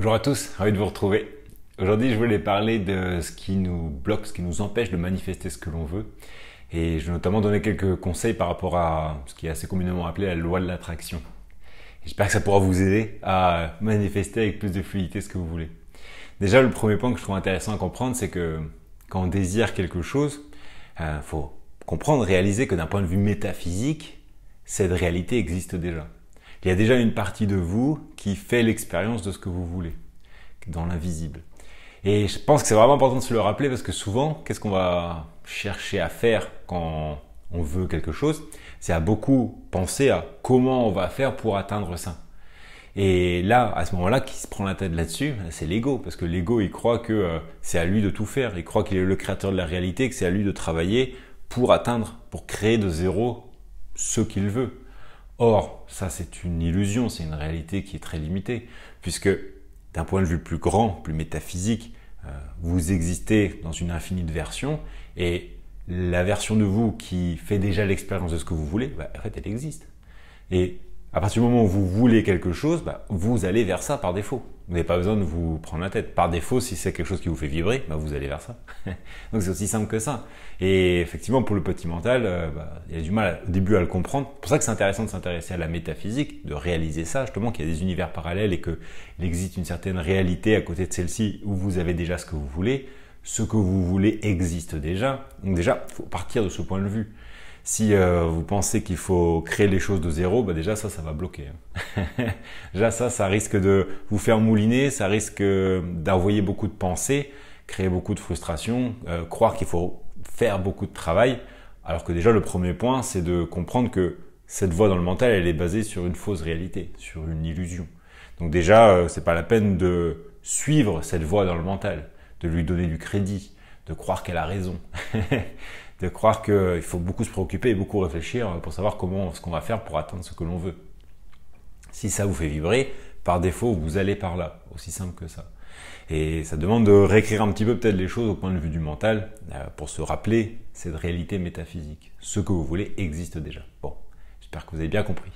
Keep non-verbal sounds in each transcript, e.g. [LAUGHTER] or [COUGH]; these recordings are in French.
Bonjour à tous, ravi de vous retrouver. Aujourd'hui, je voulais parler de ce qui nous bloque, ce qui nous empêche de manifester ce que l'on veut. Et je vais notamment donner quelques conseils par rapport à ce qui est assez communément appelé la loi de l'attraction. J'espère que ça pourra vous aider à manifester avec plus de fluidité ce que vous voulez. Déjà, le premier point que je trouve intéressant à comprendre, c'est que quand on désire quelque chose, il euh, faut comprendre, réaliser que d'un point de vue métaphysique, cette réalité existe déjà il y a déjà une partie de vous qui fait l'expérience de ce que vous voulez, dans l'invisible. Et je pense que c'est vraiment important de se le rappeler parce que souvent, qu'est-ce qu'on va chercher à faire quand on veut quelque chose C'est à beaucoup penser à comment on va faire pour atteindre ça. Et là, à ce moment-là, qui se prend la tête là-dessus, c'est l'ego, parce que l'ego, il croit que euh, c'est à lui de tout faire, il croit qu'il est le créateur de la réalité, que c'est à lui de travailler pour atteindre, pour créer de zéro ce qu'il veut. Or, ça c'est une illusion, c'est une réalité qui est très limitée, puisque d'un point de vue plus grand, plus métaphysique, euh, vous existez dans une infinie de versions, et la version de vous qui fait déjà l'expérience de ce que vous voulez, bah, en fait, elle existe. Et à partir du moment où vous voulez quelque chose, bah, vous allez vers ça par défaut. Vous n'avez pas besoin de vous prendre la tête. Par défaut, si c'est quelque chose qui vous fait vibrer, bah, vous allez vers ça. [LAUGHS] Donc c'est aussi simple que ça. Et effectivement, pour le petit mental, euh, bah, il y il a du mal au début à le comprendre. C'est pour ça que c'est intéressant de s'intéresser à la métaphysique, de réaliser ça, justement, qu'il y a des univers parallèles et qu'il existe une certaine réalité à côté de celle-ci où vous avez déjà ce que vous voulez. Ce que vous voulez existe déjà. Donc déjà, il faut partir de ce point de vue. Si euh, vous pensez qu'il faut créer les choses de zéro, bah, déjà ça, ça va bloquer. Hein. [LAUGHS] déjà ça, ça risque de vous faire mouliner, ça risque d'envoyer beaucoup de pensées, créer beaucoup de frustration, euh, croire qu'il faut faire beaucoup de travail, alors que déjà le premier point, c'est de comprendre que cette voie dans le mental, elle est basée sur une fausse réalité, sur une illusion. Donc déjà, ce euh, c'est pas la peine de suivre cette voie dans le mental, de lui donner du crédit, de croire qu'elle a raison. [LAUGHS] de croire qu'il euh, faut beaucoup se préoccuper et beaucoup réfléchir euh, pour savoir comment ce qu'on va faire pour atteindre ce que l'on veut. Si ça vous fait vibrer, par défaut, vous allez par là. Aussi simple que ça. Et ça demande de réécrire un petit peu peut-être les choses au point de vue du mental euh, pour se rappeler cette réalité métaphysique. Ce que vous voulez existe déjà. Bon, j'espère que vous avez bien compris.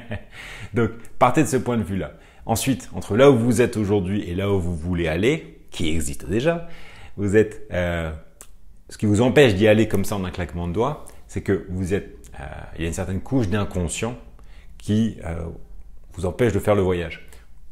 [LAUGHS] Donc, partez de ce point de vue-là. Ensuite, entre là où vous êtes aujourd'hui et là où vous voulez aller, qui existe déjà, vous êtes ce qui vous empêche d'y aller comme ça en un claquement de doigts, c'est que vous êtes, euh, il y a une certaine couche d'inconscient qui euh, vous empêche de faire le voyage.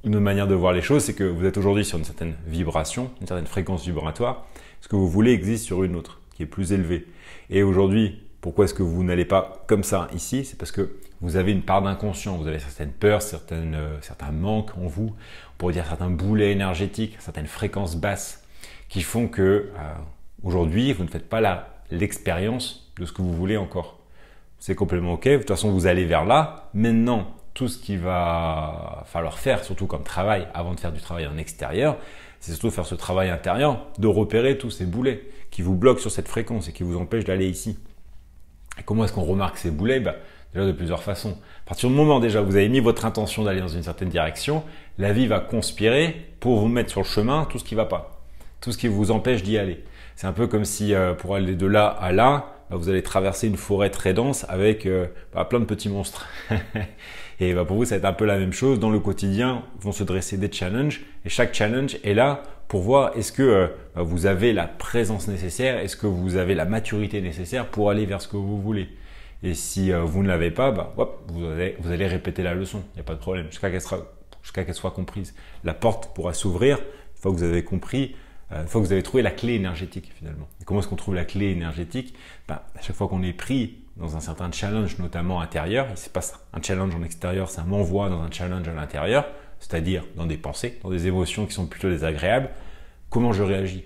Une autre manière de voir les choses, c'est que vous êtes aujourd'hui sur une certaine vibration, une certaine fréquence vibratoire. Ce que vous voulez existe sur une autre, qui est plus élevée. Et aujourd'hui, pourquoi est-ce que vous n'allez pas comme ça ici C'est parce que vous avez une part d'inconscient, vous avez certaines peurs, certaines, euh, certains manques en vous, on pourrait dire certains boulets énergétiques, certaines fréquences basses, qui font que Aujourd'hui, vous ne faites pas l'expérience de ce que vous voulez encore. C'est complètement OK. De toute façon, vous allez vers là. Maintenant, tout ce qu'il va falloir faire, surtout comme travail, avant de faire du travail en extérieur, c'est surtout faire ce travail intérieur, de repérer tous ces boulets qui vous bloquent sur cette fréquence et qui vous empêchent d'aller ici. Et comment est-ce qu'on remarque ces boulets bah, Déjà de plusieurs façons. À partir du moment déjà où vous avez mis votre intention d'aller dans une certaine direction, la vie va conspirer pour vous mettre sur le chemin tout ce qui ne va pas, tout ce qui vous empêche d'y aller. C'est un peu comme si euh, pour aller de là à là, bah, vous allez traverser une forêt très dense avec euh, bah, plein de petits monstres. [LAUGHS] et bah, pour vous, ça va être un peu la même chose. Dans le quotidien, vont se dresser des challenges et chaque challenge est là pour voir est-ce que euh, bah, vous avez la présence nécessaire, est-ce que vous avez la maturité nécessaire pour aller vers ce que vous voulez. Et si vous ne l'avez pas, bah, hop, vous, allez, vous, allez, répéter la leçon, il n'y a pas de problème, jusqu'à qu'elle, soit comprise. La porte pourra s'ouvrir, une fois que vous avez compris, une euh, fois que vous avez trouvé la clé énergétique finalement. comment est-ce qu'on trouve la clé énergétique bah, À chaque fois qu'on est pris dans un certain challenge, notamment intérieur, et c'est pas ça. Un challenge en extérieur, ça m'envoie dans un challenge à l'intérieur, c'est-à-dire dans des pensées, dans des émotions qui sont plutôt désagréables. Comment je réagis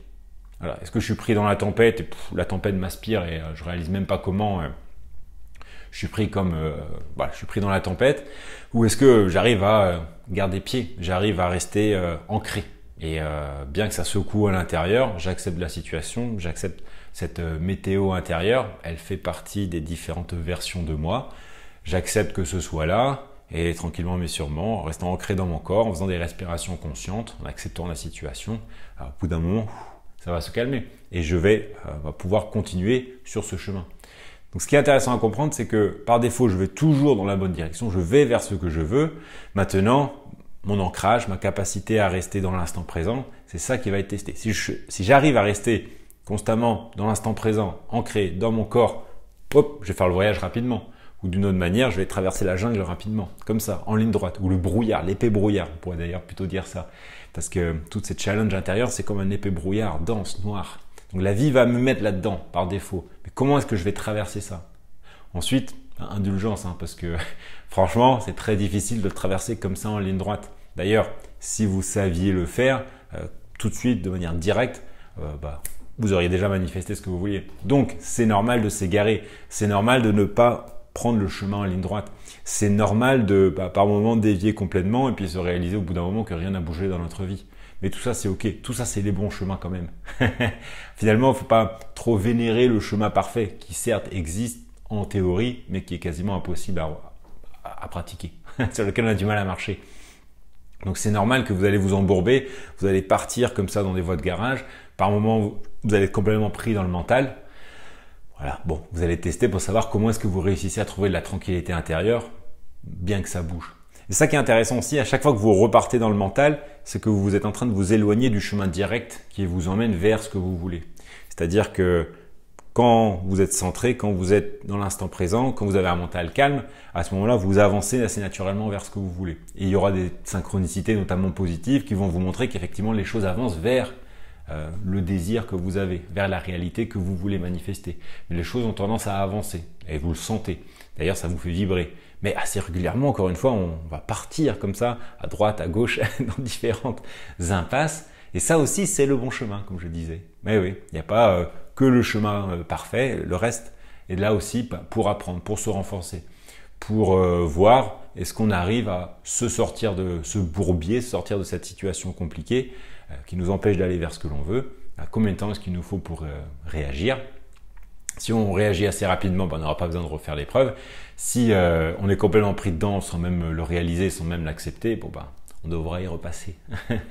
Alors, Est-ce que je suis pris dans la tempête et la tempête m'aspire et euh, je réalise même pas comment euh, je suis pris comme bah, je suis pris dans la tempête Ou est-ce que j'arrive à garder pied, j'arrive à rester ancré et euh, bien que ça secoue à l'intérieur, j'accepte la situation, j'accepte cette euh, météo intérieure, elle fait partie des différentes versions de moi. J'accepte que ce soit là, et tranquillement mais sûrement, en restant ancré dans mon corps, en faisant des respirations conscientes, en acceptant la situation, au bout d'un moment, ça va se calmer. Et je vais euh, bah, pouvoir continuer sur ce chemin. Donc ce qui est intéressant à comprendre, c'est que par défaut, je vais toujours dans la bonne direction, je vais vers ce que je veux. Maintenant, mon ancrage, ma capacité à rester dans l'instant présent, c'est ça qui va être testé. Si, j'arrive à rester constamment dans l'instant présent, ancré dans mon corps, hop, je vais faire le voyage rapidement. Ou d'une autre manière, je vais traverser la jungle rapidement, comme ça, en ligne droite, ou le brouillard, l'épais brouillard, on pourrait d'ailleurs plutôt dire ça. Parce que toute cette challenge intérieure, c'est comme un épais brouillard, dense, noir. Donc la vie va me mettre là-dedans, par défaut. Mais comment est-ce que je vais traverser ça Ensuite, indulgence, hein, parce que [LAUGHS] franchement, c'est très difficile de traverser comme ça en ligne droite. D'ailleurs, si vous saviez le faire euh, tout de suite, de manière directe, euh, bah, vous auriez déjà manifesté ce que vous vouliez. Donc, c'est normal de s'égarer, c'est normal de ne pas prendre le chemin en ligne droite. C'est normal de, bah, par moment dévier complètement et puis se réaliser au bout d'un moment que rien n'a bougé dans notre vie. Mais tout ça, c'est ok. Tout ça, c'est les bons chemins quand même. [LAUGHS] Finalement, il ne faut pas trop vénérer le chemin parfait qui certes existe, en théorie, mais qui est quasiment impossible à, pratiquer, sur lequel on a du mal à marcher. Donc c'est normal que vous allez vous embourber, vous allez partir comme ça dans des voies de garage. Par moment vous allez être complètement pris dans le mental. Voilà, bon, vous allez tester pour savoir comment est-ce que vous réussissez à trouver de la tranquillité intérieure, bien que ça bouge. Et ça qui est intéressant aussi, à chaque fois que vous repartez dans le mental, c'est que vous êtes en train de vous éloigner du chemin direct qui vous emmène vers ce que vous voulez. C'est-à-dire que quand vous êtes centré, quand vous êtes dans l'instant présent, quand vous avez un mental calme, à ce moment-là, vous avancez assez naturellement vers ce que vous voulez. Et il y aura des synchronicités, notamment positives, qui vont vous montrer qu'effectivement les choses avancent vers euh, le désir que vous avez, vers la réalité que vous voulez manifester. Mais les choses ont tendance à avancer, et vous le sentez. D'ailleurs, ça vous fait vibrer. Mais assez régulièrement, encore une fois, on va partir comme ça, à droite, à gauche, [LAUGHS] dans différentes impasses et ça aussi, c'est le bon chemin, comme je disais. Mais oui, il n'y a pas euh, que le chemin euh, parfait, le reste est là aussi pour apprendre, pour se renforcer, pour euh, voir est-ce qu'on arrive à se sortir de ce bourbier, sortir de cette situation compliquée qui nous empêche d'aller vers ce que l'on veut. À combien de temps est-ce qu'il nous faut pour réagir si on réagit assez rapidement, ben, on n'aura pas besoin de refaire l'épreuve. Si on est complètement pris dedans sans même le réaliser, sans même l'accepter, bon ben, on devrait y repasser.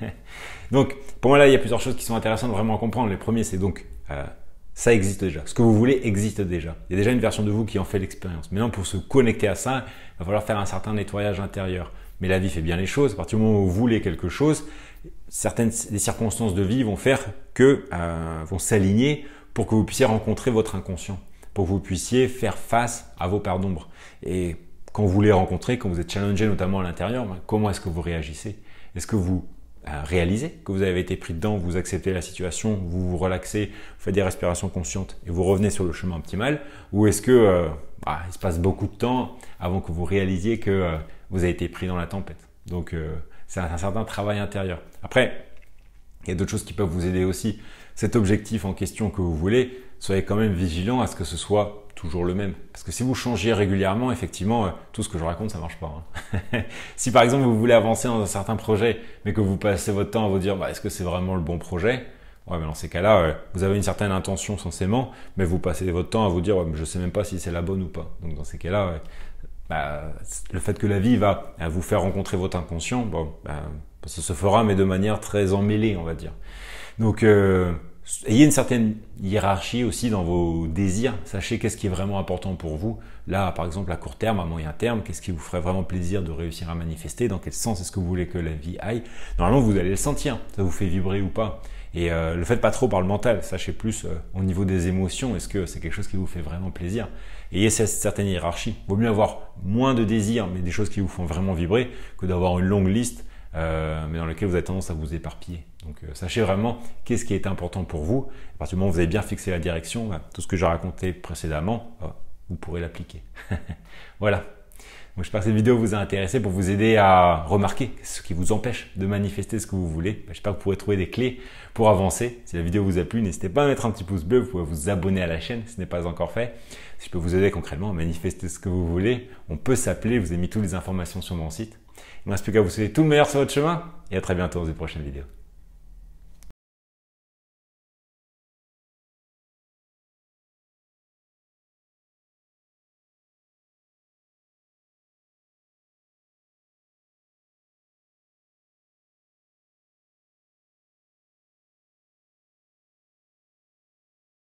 [LAUGHS] donc, pour moi, là, il y a plusieurs choses qui sont intéressantes de vraiment comprendre. les premiers c'est donc, euh, ça existe déjà. Ce que vous voulez existe déjà. Il y a déjà une version de vous qui en fait l'expérience. Maintenant, pour se connecter à ça, il va falloir faire un certain nettoyage intérieur. Mais la vie fait bien les choses. À partir du moment où vous voulez quelque chose, certaines des circonstances de vie vont faire que euh, vont s'aligner pour que vous puissiez rencontrer votre inconscient, pour que vous puissiez faire face à vos parts d'ombre. Et quand vous les rencontrez, quand vous êtes challengé notamment à l'intérieur, ben, comment est-ce que vous réagissez Est-ce que vous euh, réalisez que vous avez été pris dedans, vous acceptez la situation, vous vous relaxez, vous faites des respirations conscientes et vous revenez sur le chemin optimal Ou est-ce que euh, bah, il se passe beaucoup de temps avant que vous réalisiez que euh, vous avez été pris dans la tempête Donc c'est un certain travail intérieur. Après, il y a d'autres choses qui peuvent vous aider aussi. Cet objectif en question que vous voulez, soyez quand même vigilant à ce que ce soit toujours le même. Parce que si vous changez régulièrement, effectivement, euh, tout ce que je raconte, ça ne marche pas. Hein. [LAUGHS] si par exemple vous voulez avancer dans un certain projet, mais que vous passez votre temps à vous dire, bah, est-ce que c'est vraiment le bon projet Ouais, mais dans ces cas-là, euh, vous avez une certaine intention censément, mais vous passez votre temps à vous dire, Je ne je sais même pas si c'est la bonne ou pas. Donc dans ces cas-là, bah, le fait que la vie va vous faire rencontrer votre inconscient, bon, bah, ça se fera, mais de manière très emmêlée, on va dire. Donc, euh, Ayez une certaine hiérarchie aussi dans vos désirs. Sachez qu'est-ce qui est vraiment important pour vous. Là, par exemple, à court terme, à moyen terme, qu'est-ce qui vous ferait vraiment plaisir de réussir à manifester Dans quel sens est-ce que vous voulez que la vie aille Normalement, vous allez le sentir. Ça vous fait vibrer ou pas. Et ne euh, le faites pas trop par le mental. Sachez plus euh, au niveau des émotions. Est-ce que c'est quelque chose qui vous fait vraiment plaisir Ayez cette certaine hiérarchie. Vaut mieux avoir moins de désirs, mais des choses qui vous font vraiment vibrer, que d'avoir une longue liste, euh, mais dans laquelle vous avez tendance à vous éparpiller. Donc euh, sachez vraiment qu'est-ce qui est important pour vous. À partir du moment où vous avez bien fixé la direction, bah, tout ce que j'ai raconté précédemment, bah, vous pourrez l'appliquer. [LAUGHS] voilà. Donc j'espère que cette vidéo vous a intéressé pour vous aider à remarquer ce qui vous empêche de manifester ce que vous voulez. Bah, j'espère que vous pourrez trouver des clés pour avancer. Si la vidéo vous a plu, n'hésitez pas à mettre un petit pouce bleu, vous pouvez vous abonner à la chaîne si ce n'est pas encore fait. Si je peux vous aider concrètement à manifester ce que vous voulez, on peut s'appeler, je vous ai mis toutes les informations sur mon site. Il ne me reste plus qu'à vous souhaiter tout le meilleur sur votre chemin et à très bientôt dans une prochaine vidéo.